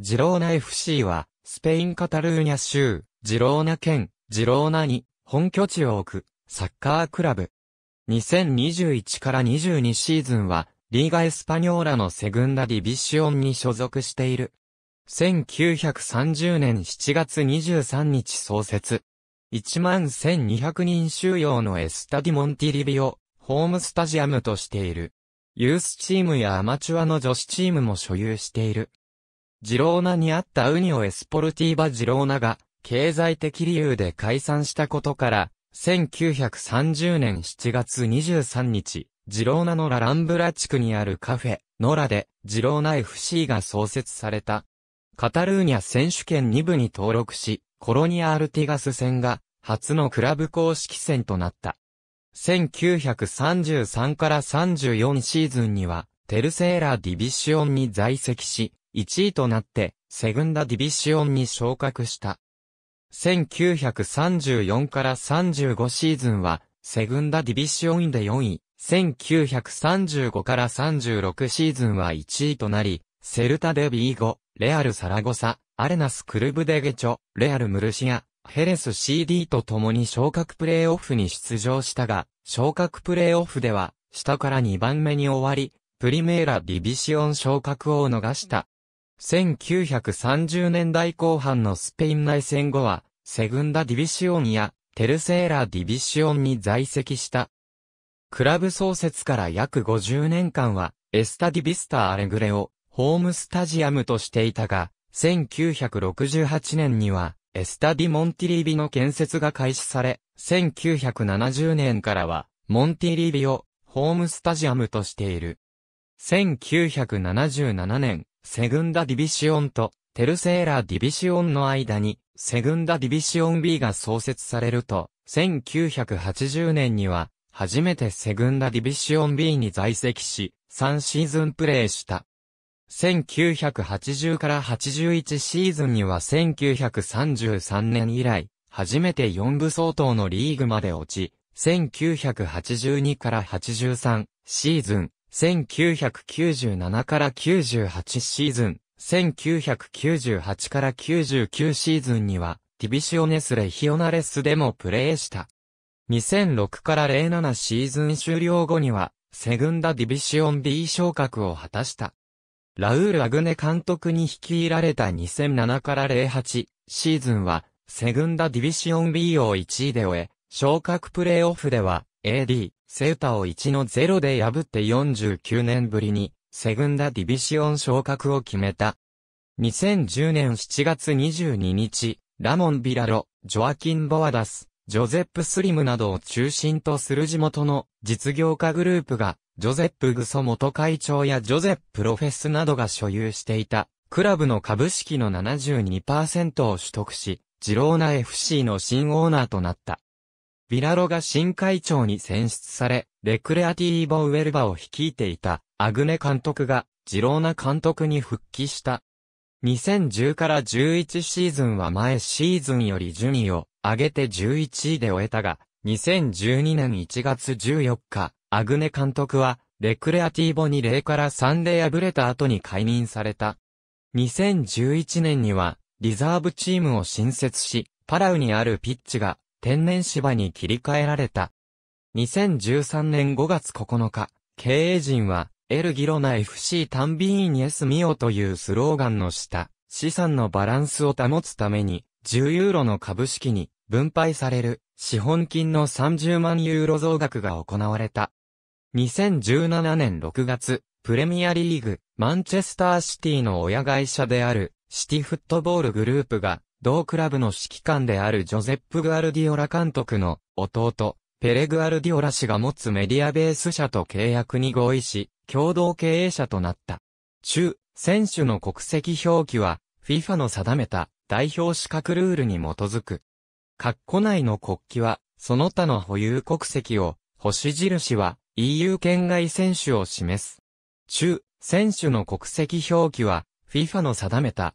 ジローナ FC は、スペインカタルーニャ州、ジローナ県、ジローナに、本拠地を置く、サッカークラブ。2021から22シーズンは、リーガエスパニョーラのセグンダディビシオンに所属している。1930年7月23日創設。11,200人収容のエスタディモンティリビを、ホームスタジアムとしている。ユースチームやアマチュアの女子チームも所有している。ジローナにあったウニオエスポルティーバジローナが、経済的理由で解散したことから、1930年7月23日、ジローナのラランブラ地区にあるカフェ、ノラで、ジローナ FC が創設された。カタルーニャ選手権2部に登録し、コロニア・アルティガス戦が、初のクラブ公式戦となった。1933から34シーズンには、テルセーラ・ディビシオンに在籍し、1位となって、セグンダディビシオンに昇格した。1934から35シーズンは、セグンダディビシオンで4位、1935から36シーズンは1位となり、セルタデビーゴ、レアルサラゴサ、アレナスクルブデゲチョ、レアルムルシア、ヘレス CD と共に昇格プレーオフに出場したが、昇格プレーオフでは、下から2番目に終わり、プリメーラディビシオン昇格を逃した。1930年代後半のスペイン内戦後は、セグンダ・ディビシオンやテルセーラ・ディビシオンに在籍した。クラブ創設から約50年間は、エスタディビスタ・アレグレをホームスタジアムとしていたが、1968年には、エスタディ・モンティリービの建設が開始され、1970年からは、モンティリービをホームスタジアムとしている。1977年、セグンダディビシオンとテルセーラディビシオンの間に、セグンダディビシオン B が創設されると、1980年には、初めてセグンダディビシオン B に在籍し、3シーズンプレーした。1980から81シーズンには1933年以来、初めて4部相当のリーグまで落ち、1982から83シーズン、1997から98シーズン、1998から99シーズンには、ディビシオネスレヒオナレスでもプレーした。2006から07シーズン終了後には、セグンダディビシオン B 昇格を果たした。ラウール・アグネ監督に率いられた2007から08シーズンは、セグンダディビシオン B を1位で終え、昇格プレーオフでは、AD、セウタを1の0で破って49年ぶりに、セグンダディビシオン昇格を決めた。2010年7月22日、ラモン・ビラロ、ジョアキン・ボアダス、ジョゼップ・スリムなどを中心とする地元の実業家グループが、ジョゼップ・グソ元会長やジョゼップ・ロフェスなどが所有していた、クラブの株式の72%を取得し、ジローナ FC の新オーナーとなった。ビラロが新会長に選出され、レクレアティーボウェルバを率いていたアグネ監督がジローナ監督に復帰した。2010から11シーズンは前シーズンより順位を上げて11位で終えたが、2012年1月14日、アグネ監督は、レクレアティーボに0から3で敗れた後に解任された。2011年には、リザーブチームを新設し、パラウにあるピッチが天然芝に切り替えられた。2013年5月9日、経営陣は、エルギロナ FC タンビーニエスミオというスローガンの下、資産のバランスを保つために、10ユーロの株式に分配される資本金の30万ユーロ増額が行われた。2017年6月、プレミアリーグ、マンチェスターシティの親会社であるシティフットボールグループが同クラブの指揮官であるジョゼップ・グアルディオラ監督の弟、ペレ・グアルディオラ氏が持つメディアベース社と契約に合意し、共同経営者となった。中、選手の国籍表記は、FIFA の定めた代表資格ルールに基づく。括弧内の国旗は、その他の保有国籍を、星印は EU 圏外選手を示す。中、選手の国籍表記は、FIFA の定めた